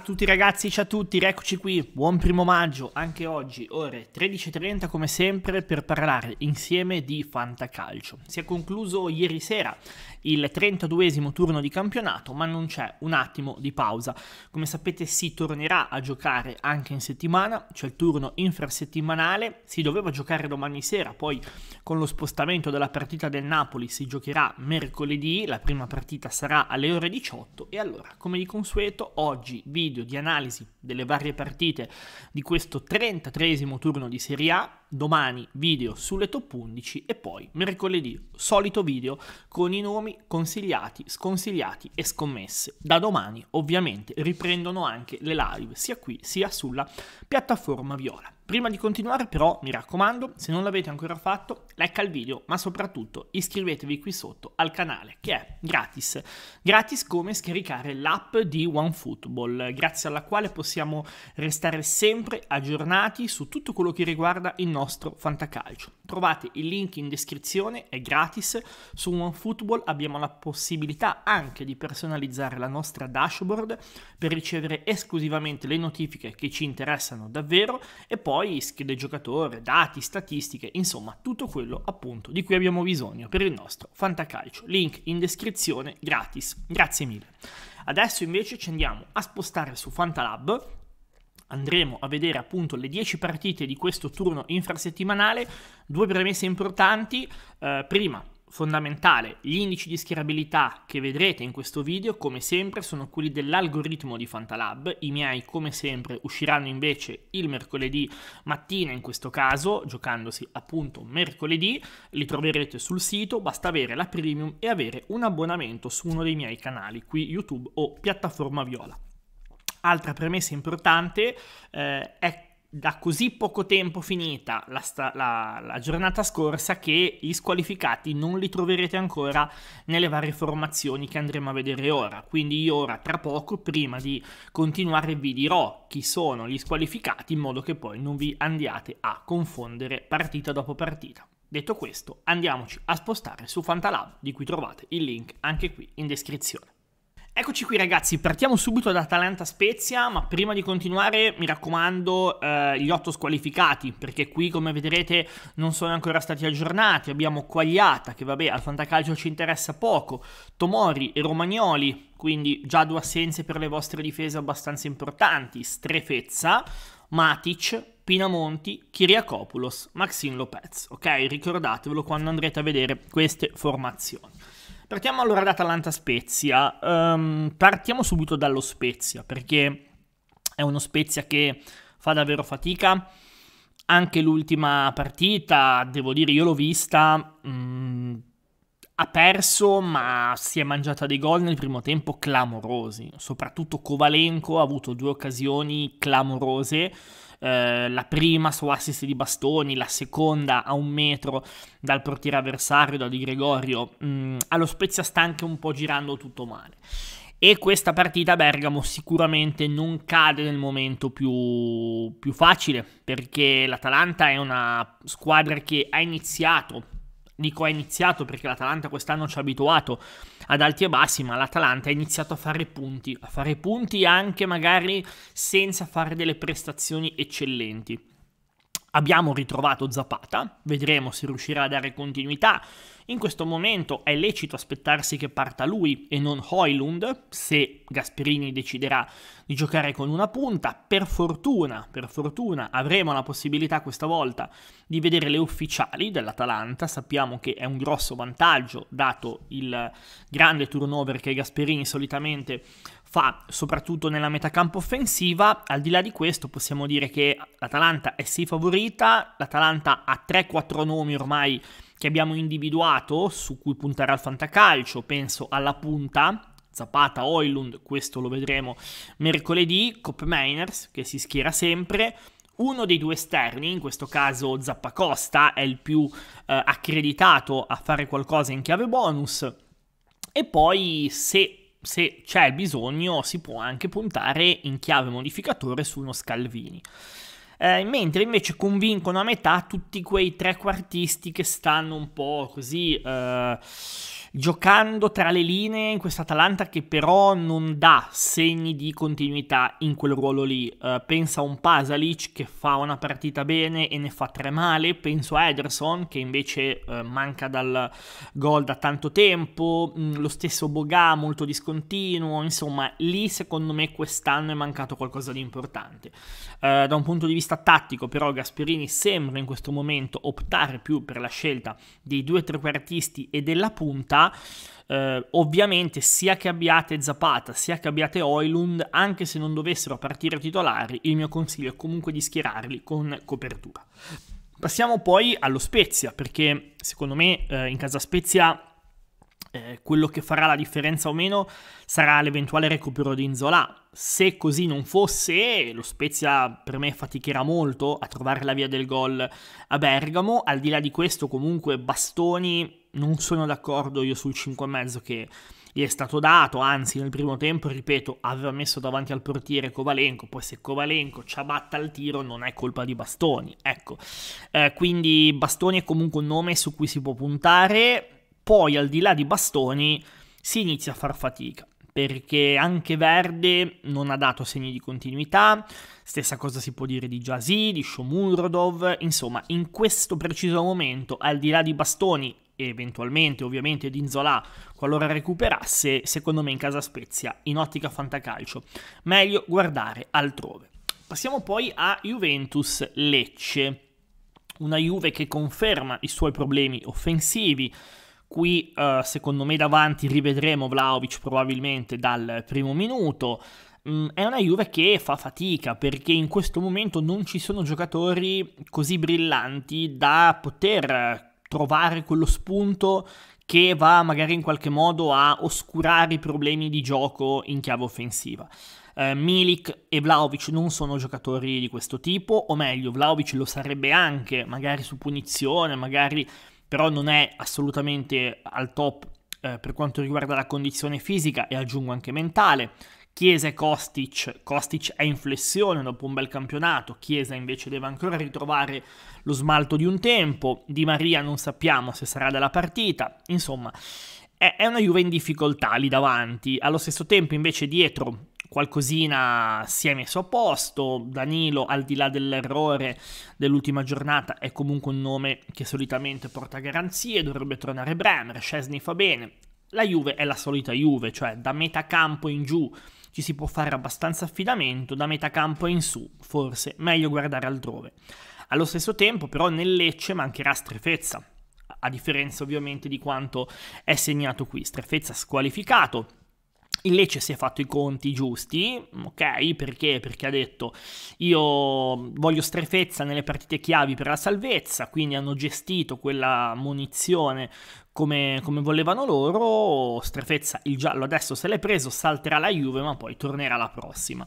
Ciao a tutti ragazzi, ciao a tutti, eccoci qui, buon primo maggio, anche oggi ore 13.30 come sempre per parlare insieme di Fantacalcio. Si è concluso ieri sera il 32esimo turno di campionato, ma non c'è un attimo di pausa. Come sapete si tornerà a giocare anche in settimana, c'è il turno infrasettimanale, si doveva giocare domani sera, poi con lo spostamento della partita del Napoli si giocherà mercoledì, la prima partita sarà alle ore 18 e allora come di consueto oggi vi video di analisi delle varie partite di questo 33 turno di Serie A, domani video sulle top 11 e poi mercoledì solito video con i nomi consigliati, sconsigliati e scommesse. Da domani ovviamente riprendono anche le live sia qui sia sulla piattaforma Viola. Prima di continuare però, mi raccomando, se non l'avete ancora fatto, like al video, ma soprattutto iscrivetevi qui sotto al canale, che è gratis. Gratis come scaricare l'app di OneFootball, grazie alla quale possiamo restare sempre aggiornati su tutto quello che riguarda il nostro fantacalcio. Trovate il link in descrizione, è gratis. Su OneFootball abbiamo la possibilità anche di personalizzare la nostra dashboard per ricevere esclusivamente le notifiche che ci interessano davvero e poi schede giocatore, dati, statistiche, insomma tutto quello appunto di cui abbiamo bisogno per il nostro fantacalcio. Link in descrizione, gratis. Grazie mille. Adesso invece ci andiamo a spostare su Fantalab andremo a vedere appunto le 10 partite di questo turno infrasettimanale, due premesse importanti, eh, prima fondamentale, gli indici di schierabilità che vedrete in questo video, come sempre, sono quelli dell'algoritmo di Fantalab. I miei, come sempre, usciranno invece il mercoledì mattina, in questo caso, giocandosi appunto mercoledì. Li troverete sul sito, basta avere la premium e avere un abbonamento su uno dei miei canali, qui YouTube o piattaforma viola. Altra premessa importante eh, è da così poco tempo finita la, sta- la, la, giornata scorsa che gli squalificati non li troverete ancora nelle varie formazioni che andremo a vedere ora. Quindi io ora tra poco, prima di continuare, vi dirò chi sono gli squalificati in modo che poi non vi andiate a confondere partita dopo partita. Detto questo, andiamoci a spostare su Fantalab, di cui trovate il link anche qui in descrizione. Eccoci qui ragazzi, partiamo subito da Atalanta Spezia, ma prima di continuare mi raccomando eh, gli otto squalificati, perché qui come vedrete non sono ancora stati aggiornati, abbiamo Quagliata, che vabbè al fantacalcio ci interessa poco, Tomori e Romagnoli, quindi già due assenze per le vostre difese abbastanza importanti, Strefezza, Matic, Pinamonti, Kiriakopoulos, Maxine Lopez, ok? Ricordatevelo quando andrete a vedere queste formazioni. Partiamo allora da Atalanta Spezia. Um, partiamo subito dallo Spezia, perché è uno Spezia che fa davvero fatica. Anche l'ultima partita, devo dire, io l'ho vista. Um, ha perso, ma si è mangiata dei gol nel primo tempo clamorosi. Soprattutto Kovalenko ha avuto due occasioni clamorose eh, la prima su assist di Bastoni, la seconda a un metro dal portiere avversario, da Di Gregorio, mh, mm, allo Spezia sta anche un po' girando tutto male. E questa partita Bergamo sicuramente non cade nel momento più, più facile, perché l'Atalanta è una squadra che ha iniziato dico ha iniziato perché l'Atalanta quest'anno ci ha abituato ad alti e bassi, ma l'Atalanta ha iniziato a fare punti, a fare punti anche magari senza fare delle prestazioni eccellenti. Abbiamo ritrovato Zapata, vedremo se riuscirà a dare continuità. In questo momento è lecito aspettarsi che parta lui e non Hoylund, se Gasperini deciderà di giocare con una punta. Per fortuna, per fortuna avremo la possibilità questa volta di vedere le ufficiali dell'Atalanta. Sappiamo che è un grosso vantaggio dato il grande turnover che Gasperini solitamente ha fa soprattutto nella metacampo offensiva. Al di là di questo possiamo dire che l'Atalanta è sì favorita, l'Atalanta ha 3-4 nomi ormai che abbiamo individuato su cui puntare al fantacalcio, penso alla punta Zapata, Oilund, questo lo vedremo mercoledì, Cop Miners che si schiera sempre, uno dei due esterni, in questo caso Zappacosta, è il più eh, accreditato a fare qualcosa in chiave bonus. E poi, se se c'è bisogno si può anche puntare in chiave modificatore su uno Scalvini. Eh, mentre invece convincono a metà tutti quei trequartisti che stanno un po' così... Eh, giocando tra le linee in questa Atalanta che però non dà segni di continuità in quel ruolo lì. Uh, pensa a un Pasalic che fa una partita bene e ne fa tre male, penso a Ederson che invece uh, manca dal gol da tanto tempo, mm, lo stesso Boga molto discontinuo, insomma lì secondo me quest'anno è mancato qualcosa di importante. Uh, da un punto di vista tattico però Gasperini sembra in questo momento optare più per la scelta dei due trequartisti e della punta, difficoltà. Eh, ovviamente sia che abbiate Zapata sia che abbiate Oilund, anche se non dovessero partire titolari, il mio consiglio è comunque di schierarli con copertura. Passiamo poi allo Spezia, perché secondo me eh, in casa Spezia eh, quello che farà la differenza o meno sarà l'eventuale recupero di Inzola. Se così non fosse, lo Spezia per me faticherà molto a trovare la via del gol a Bergamo. Al di là di questo, comunque, Bastoni non sono d'accordo io sul 5,5 che gli è stato dato, anzi nel primo tempo, ripeto, aveva messo davanti al portiere Covalenco, poi se Covalenco ci abbatta al tiro non è colpa di Bastoni, ecco. Eh, quindi Bastoni è comunque un nome su cui si può puntare, poi al di là di Bastoni si inizia a far fatica perché anche Verde non ha dato segni di continuità, stessa cosa si può dire di Jazzy, di Shomurodov, insomma in questo preciso momento al di là di Bastoni e eventualmente ovviamente Dinzolà qualora recuperasse, secondo me in casa Spezia, in ottica fantacalcio, meglio guardare altrove. Passiamo poi a Juventus Lecce, una Juve che conferma i suoi problemi offensivi, qui eh, secondo me davanti rivedremo Vlaovic probabilmente dal primo minuto, mm, è una Juve che fa fatica perché in questo momento non ci sono giocatori così brillanti da poter trovare quello spunto che va magari in qualche modo a oscurare i problemi di gioco in chiave offensiva. Eh, Milik e Vlaovic non sono giocatori di questo tipo, o meglio, Vlaovic lo sarebbe anche, magari su punizione, magari però non è assolutamente al top eh, per quanto riguarda la condizione fisica e aggiungo anche mentale. Chiesa e Kostic, Kostic è in flessione dopo un bel campionato, Chiesa invece deve ancora ritrovare lo smalto di un tempo, Di Maria non sappiamo se sarà della partita, insomma è una Juve in difficoltà lì davanti, allo stesso tempo invece dietro qualcosina si è messo a posto, Danilo al di là dell'errore dell'ultima giornata è comunque un nome che solitamente porta garanzie, dovrebbe tornare Bremer, Scesni fa bene, la Juve è la solita Juve, cioè da metà campo in giù ci si può fare abbastanza affidamento, da metà campo in su forse meglio guardare altrove. Allo stesso tempo però nel Lecce mancherà strefezza, a differenza ovviamente di quanto è segnato qui, strefezza squalificato, il Lecce si è fatto i conti giusti, ok? Perché? Perché ha detto io voglio strefezza nelle partite chiavi per la salvezza, quindi hanno gestito quella munizione come, come, volevano loro, Strefezza il giallo adesso se l'è preso, salterà la Juve ma poi tornerà la prossima.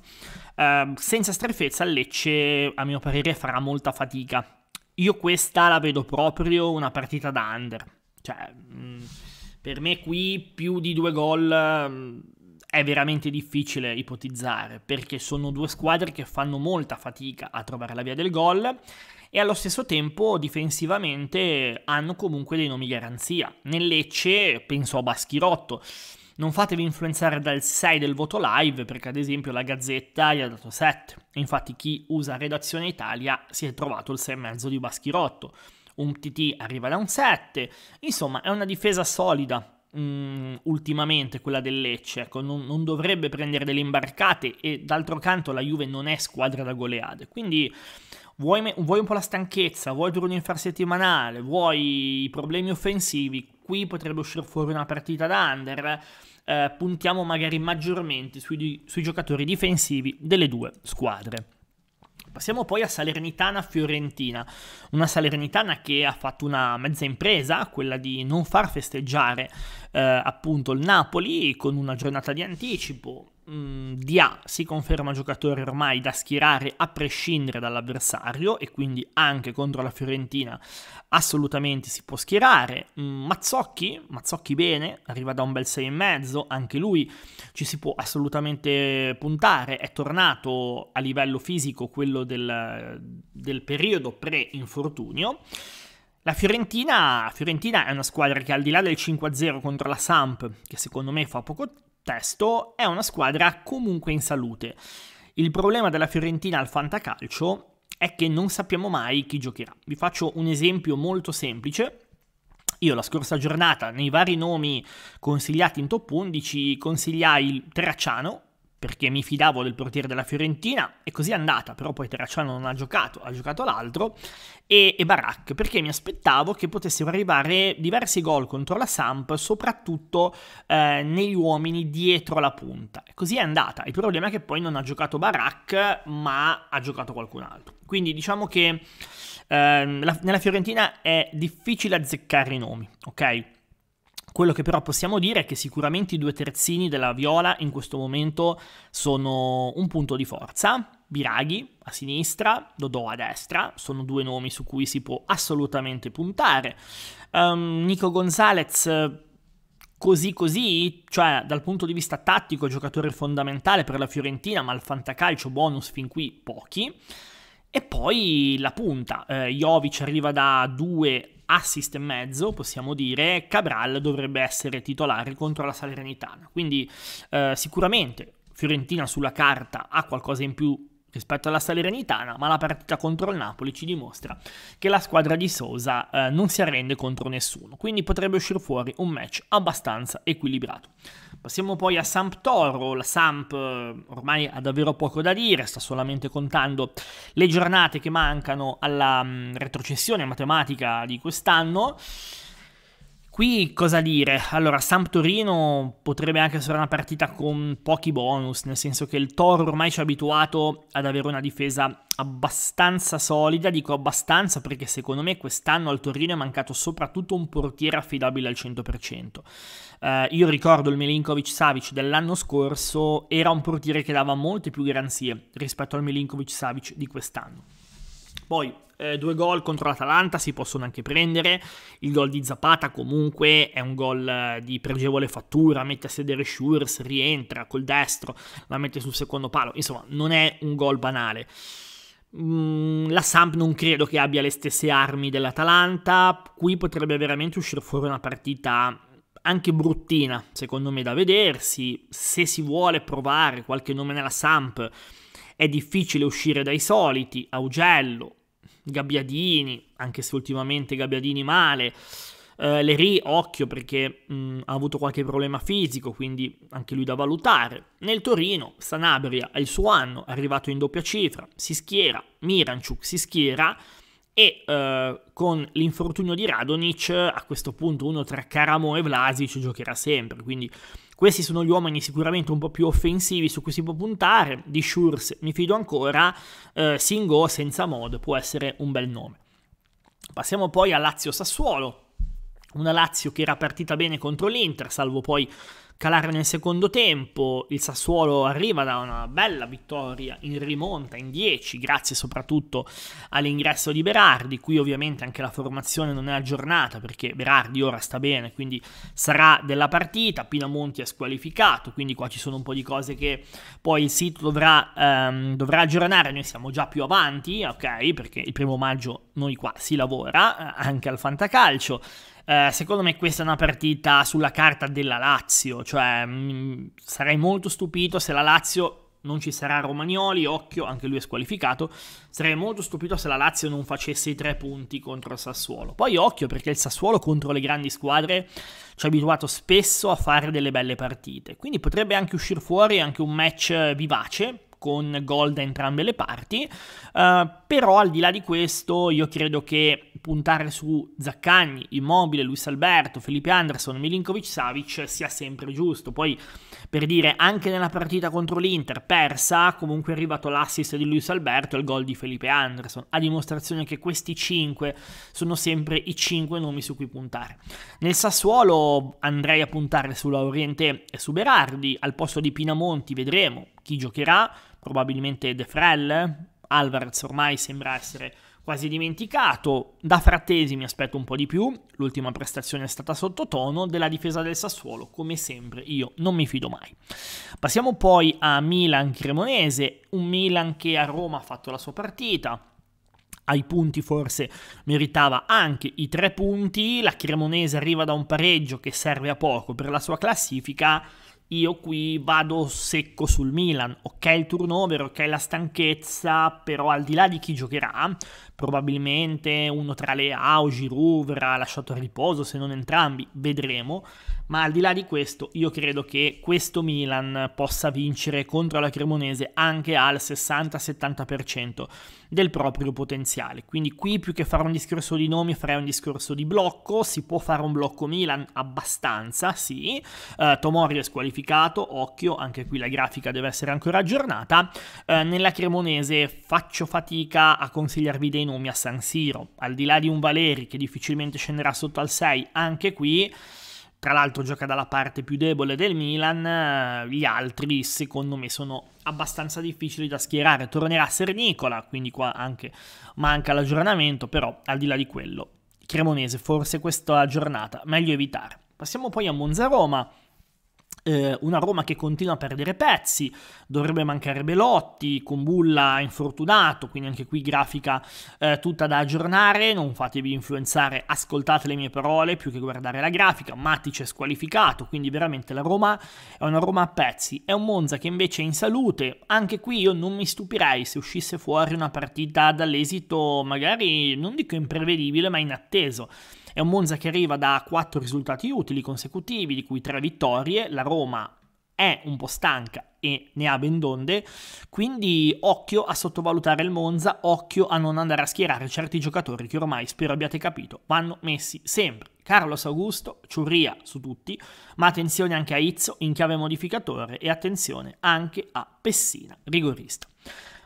Eh, senza Strefezza il Lecce a mio parere farà molta fatica. Io questa la vedo proprio una partita da under, cioè mm, per me qui più di due gol mm, è veramente difficile ipotizzare perché sono due squadre che fanno molta fatica a trovare la via del gol e allo stesso tempo difensivamente hanno comunque dei nomi garanzia. Nel Lecce penso a Baschirotto. Non fatevi influenzare dal 6 del voto live perché ad esempio la Gazzetta gli ha dato 7. Infatti chi usa Redazione Italia si è trovato il 6,5 di Baschirotto. Un TT arriva da un 7. Insomma è una difesa solida mh, mm, ultimamente, quella del Lecce, ecco, non, non, dovrebbe prendere delle imbarcate e d'altro canto la Juve non è squadra da goleade, quindi vuoi, vuoi un po' la stanchezza, vuoi il turno infrasettimanale, vuoi i problemi offensivi, qui potrebbe uscire fuori una partita da under, eh, puntiamo magari maggiormente sui, sui giocatori difensivi delle due squadre. Passiamo poi a Salernitana-Fiorentina, una Salernitana che ha fatto una mezza impresa, quella di non far festeggiare eh, appunto il Napoli con una giornata di anticipo, Mm, Dia si conferma giocatore ormai da schierare a prescindere dall'avversario e quindi anche contro la Fiorentina assolutamente si può schierare. Mm, Mazzocchi, Mazzocchi bene, arriva da un bel 6,5, anche lui ci si può assolutamente puntare, è tornato a livello fisico quello del, del periodo pre-infortunio. La Fiorentina, Fiorentina, è una squadra che al di là del 5-0 contro la Samp, che secondo me fa poco, testo, è una squadra comunque in salute. Il problema della Fiorentina al fantacalcio è che non sappiamo mai chi giocherà. Vi faccio un esempio molto semplice. Io la scorsa giornata, nei vari nomi consigliati in top 11, consigliai Terracciano, perché mi fidavo del portiere della Fiorentina e così è andata, però poi Terracciano non ha giocato, ha giocato l'altro, e, e Barak, perché mi aspettavo che potessero arrivare diversi gol contro la Samp, soprattutto eh, negli uomini dietro la punta. E così è andata, il problema è che poi non ha giocato Barak, ma ha giocato qualcun altro. Quindi diciamo che eh, la, nella Fiorentina è difficile azzeccare i nomi, ok? Quello che però possiamo dire è che sicuramente i due terzini della Viola in questo momento sono un punto di forza. Biraghi a sinistra, Dodò a destra, sono due nomi su cui si può assolutamente puntare. Um, Nico Gonzalez così così, cioè dal punto di vista tattico giocatore fondamentale per la Fiorentina, ma al fantacalcio bonus fin qui pochi. E poi la punta, eh, Jovic arriva da due assist e mezzo, possiamo dire, Cabral dovrebbe essere titolare contro la Salernitana. Quindi eh, sicuramente Fiorentina sulla carta ha qualcosa in più rispetto alla Salernitana, ma la partita contro il Napoli ci dimostra che la squadra di Sosa eh, non si arrende contro nessuno, quindi potrebbe uscire fuori un match abbastanza equilibrato. Passiamo poi a Samptoro, la Samp eh, ormai ha davvero poco da dire, sta solamente contando le giornate che mancano alla mm, retrocessione matematica di quest'anno qui cosa dire? Allora, Torino potrebbe anche essere una partita con pochi bonus, nel senso che il Toro ormai ci ha abituato ad avere una difesa abbastanza solida, dico abbastanza perché secondo me quest'anno al Torino è mancato soprattutto un portiere affidabile al 100%. Eh, io ricordo il Milinkovic Savic dell'anno scorso, era un portiere che dava molte più garanzie rispetto al Milinkovic Savic di quest'anno. Poi eh, due gol contro l'Atalanta si possono anche prendere. Il gol di Zapata comunque è un gol eh, di pregevole fattura, mette a sedere Schurz, rientra col destro, la mette sul secondo palo. Insomma, non è un gol banale. Mm, la Samp non credo che abbia le stesse armi dell'Atalanta, qui potrebbe veramente uscire fuori una partita anche bruttina, secondo me, da vedersi. Se si vuole provare qualche nome nella Samp, è difficile uscire dai soliti. Augello, Gabbiadini, anche se ultimamente Gabbiadini male. Eh, Lerì, occhio perché mh, mm, ha avuto qualche problema fisico, quindi anche lui da valutare. Nel Torino, Sanabria è il suo anno, è arrivato in doppia cifra, si schiera, Miranchuk si schiera e eh, con l'infortunio di Radonic a questo punto uno tra Caramo e Vlasic giocherà sempre, quindi questi sono gli uomini sicuramente un po' più offensivi su cui si può puntare. Di Shurs mi fido ancora. Eh, Singo senza mod può essere un bel nome. Passiamo poi a Lazio Sassuolo. Una Lazio che era partita bene contro l'Inter, salvo poi calare nel secondo tempo. Il Sassuolo arriva da una bella vittoria in rimonta in 10, grazie soprattutto all'ingresso di Berardi. Qui ovviamente anche la formazione non è aggiornata perché Berardi ora sta bene, quindi sarà della partita. Pinamonti è squalificato, quindi qua ci sono un po' di cose che poi il sito dovrà, ehm, dovrà aggiornare. Noi siamo già più avanti, ok? Perché il primo maggio noi qua si lavora, eh, anche al Fantacalcio. Eh, secondo me questa è una partita sulla carta della Lazio, cioè mh, mm, sarei molto stupito se la Lazio non ci sarà Romagnoli, occhio, anche lui è squalificato. Sarei molto stupito se la Lazio non facesse i tre punti contro il Sassuolo. Poi occhio perché il Sassuolo contro le grandi squadre ci ha abituato spesso a fare delle belle partite, quindi potrebbe anche uscire fuori anche un match vivace con gol da entrambe le parti, uh, però al di là di questo io credo che puntare su Zaccagni, Immobile, Luis Alberto, Felipe Anderson, Milinkovic Savic sia sempre giusto. Poi per dire, anche nella partita contro l'Inter persa, comunque è arrivato l'assist di Luis Alberto e il gol di Felipe Anderson, a dimostrazione che questi 5 sono sempre i 5 nomi su cui puntare. Nel Sassuolo andrei a puntare su Laurente e su Berardi, al posto di Pinamonti vedremo chi giocherà, probabilmente De Frel, Alvarez ormai sembra essere quasi dimenticato, da Frattesi mi aspetto un po' di più, l'ultima prestazione è stata sottotono, della difesa del Sassuolo come sempre io non mi fido mai. Passiamo poi a Milan-Cremonese, un Milan che a Roma ha fatto la sua partita, ai punti forse meritava anche i tre punti, la Cremonese arriva da un pareggio che serve a poco per la sua classifica, io qui vado secco sul Milan, ok il turnover, ok la stanchezza, però al di là di chi giocherà, probabilmente uno tra Leao, Giroud verrà lasciato a riposo, se non entrambi, vedremo, ma al di là di questo io credo che questo Milan possa vincere contro la Cremonese anche al 60-70% del proprio potenziale, quindi qui più che fare un discorso di nomi farei un discorso di blocco, si può fare un blocco Milan abbastanza, sì, uh, Tomori è squalificato, occhio, anche qui la grafica deve essere ancora aggiornata, uh, nella Cremonese faccio fatica a consigliarvi dei nomi, minimi a San Siro, al di là di un Valeri che difficilmente scenderà sotto al 6, anche qui tra l'altro gioca dalla parte più debole del Milan, eh, gli altri secondo me sono abbastanza difficili da schierare. Tornerà Sernicola, quindi qua anche manca l'aggiornamento, però al di là di quello, Cremonese forse questa giornata meglio evitare. Passiamo poi a Monza Roma. Eh, una Roma che continua a perdere pezzi, dovrebbe mancare Belotti, con Bulla infortunato, quindi anche qui grafica eh, tutta da aggiornare, non fatevi influenzare, ascoltate le mie parole più che guardare la grafica, Matic è squalificato, quindi veramente la Roma è una Roma a pezzi, è un Monza che invece è in salute, anche qui io non mi stupirei se uscisse fuori una partita dall'esito magari non dico imprevedibile ma inatteso. È un Monza che arriva da 4 risultati utili consecutivi, di cui 3 vittorie. La Roma è un po' stanca e ne ha ben donde, quindi occhio a sottovalutare il Monza, occhio a non andare a schierare certi giocatori che ormai spero abbiate capito vanno messi sempre. Carlos Augusto, Ciurria su tutti, ma attenzione anche a Izzo in chiave modificatore e attenzione anche a Pessina rigorista.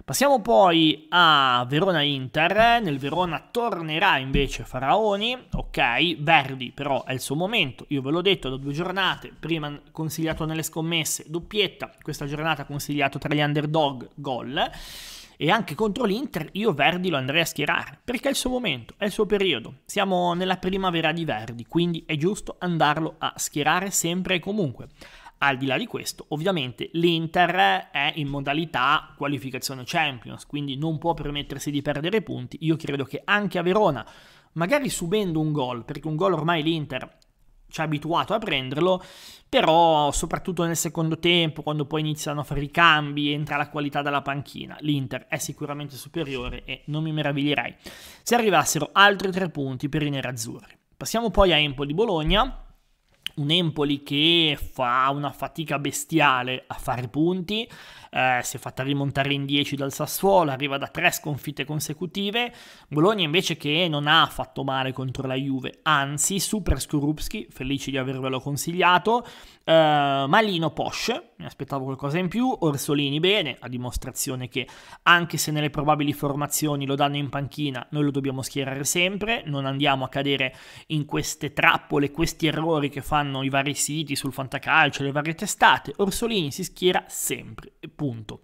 Passiamo poi a Verona-Inter, nel Verona tornerà invece Faraoni, ok, Verdi però è il suo momento, io ve l'ho detto da due giornate, prima consigliato nelle scommesse, doppietta, questa giornata consigliato tra gli underdog, gol, e anche contro l'Inter io Verdi lo andrei a schierare, perché è il suo momento, è il suo periodo, siamo nella primavera di Verdi, quindi è giusto andarlo a schierare sempre e comunque. Al di là di questo, ovviamente l'Inter è in modalità qualificazione Champions, quindi non può permettersi di perdere punti. Io credo che anche a Verona, magari subendo un gol, perché un gol ormai l'Inter ci ha abituato a prenderlo, però soprattutto nel secondo tempo, quando poi iniziano a fare i cambi, entra la qualità dalla panchina, l'Inter è sicuramente superiore e non mi meraviglierei se arrivassero altri tre punti per i nerazzurri. Passiamo poi a Empoli Bologna, un Empoli che fa una fatica bestiale a fare punti, eh, si è fatta rimontare in 10 dal Sassuolo, arriva da tre sconfitte consecutive, Bologna invece che non ha fatto male contro la Juve, anzi super Skorupski, felice di avervelo consigliato, eh, Malino Posch, mi aspettavo qualcosa in più, Orsolini bene, a dimostrazione che anche se nelle probabili formazioni lo danno in panchina, noi lo dobbiamo schierare sempre, non andiamo a cadere in queste trappole, questi errori che fanno i vari siti sul fantacalcio, le varie testate, Orsolini si schiera sempre, punto.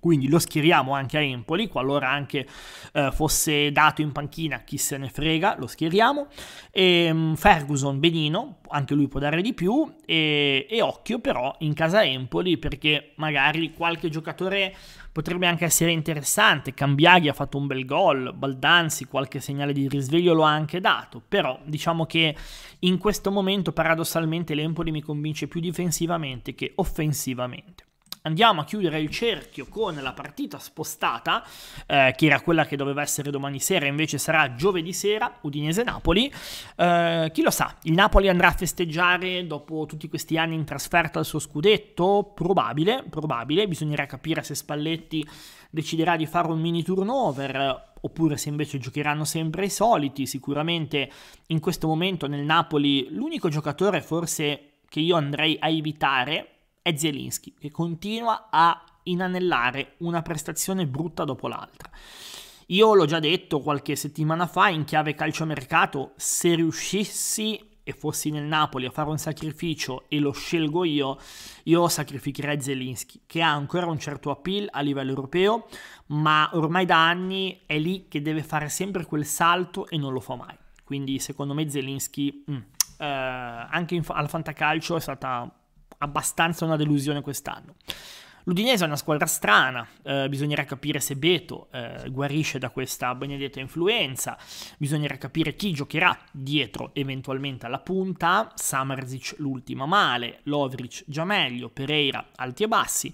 Quindi lo schieriamo anche a Empoli, qualora anche eh, fosse dato in panchina, chi se ne frega, lo schieriamo. E, ehm, Ferguson benino, anche lui può dare di più. E, e occhio però in casa Empoli, perché magari qualche giocatore potrebbe anche essere interessante. Cambiaghi ha fatto un bel gol, Baldanzi qualche segnale di risveglio lo ha anche dato, però diciamo che in questo momento paradossalmente l'Empoli mi convince più difensivamente che offensivamente. Andiamo a chiudere il cerchio con la partita spostata, eh, che era quella che doveva essere domani sera, invece sarà giovedì sera, Udinese-Napoli. Eh, chi lo sa, il Napoli andrà a festeggiare dopo tutti questi anni in trasferta al suo scudetto? Probabile, probabile, bisognerà capire se Spalletti deciderà di fare un mini turnover oppure se invece giocheranno sempre i soliti. Sicuramente in questo momento nel Napoli l'unico giocatore forse che io andrei a evitare è Zielinski, che continua a inanellare una prestazione brutta dopo l'altra. Io l'ho già detto qualche settimana fa in chiave calciomercato, se riuscissi e fossi nel Napoli a fare un sacrificio e lo scelgo io, io sacrificherei Zelinski, che ha ancora un certo appeal a livello europeo, ma ormai da anni è lì che deve fare sempre quel salto e non lo fa mai. Quindi secondo me Zelinski, mh, mm, eh, anche in, al fantacalcio è stata abbastanza una delusione quest'anno. L'Udinese è una squadra strana, eh, bisognerà capire se Beto eh, guarisce da questa benedetta influenza, bisognerà capire chi giocherà dietro eventualmente alla punta, Samarzic l'ultima male, Lovric già meglio, Pereira alti e bassi.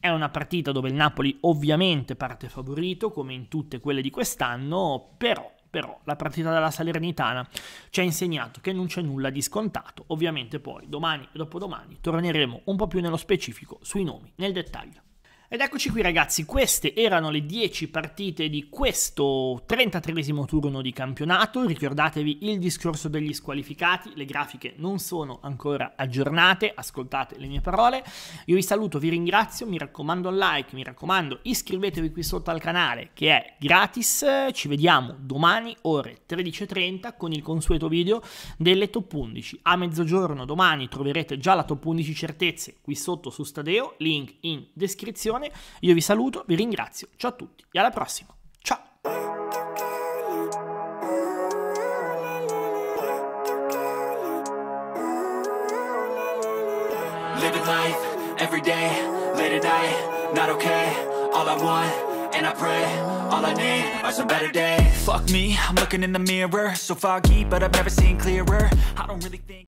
È una partita dove il Napoli ovviamente parte favorito come in tutte quelle di quest'anno, però però la partita della Salernitana ci ha insegnato che non c'è nulla di scontato, ovviamente poi domani e dopodomani torneremo un po' più nello specifico sui nomi, nel dettaglio. Ed eccoci qui ragazzi, queste erano le 10 partite di questo 33 turno di campionato, ricordatevi il discorso degli squalificati, le grafiche non sono ancora aggiornate, ascoltate le mie parole, io vi saluto, vi ringrazio, mi raccomando un like, mi raccomando iscrivetevi qui sotto al canale che è gratis, ci vediamo domani ore 13.30 con il consueto video delle top 11, a mezzogiorno domani troverete già la top 11 certezze qui sotto su Stadeo, link in descrizione trasmissione. Io vi saluto, vi ringrazio, ciao a tutti e alla prossima. Ciao! Living life every day, late at night, not okay. All I want, and I pray, all I need are some better days. Fuck me, I'm looking in the mirror, so foggy, but I've never seen clearer. I don't really think.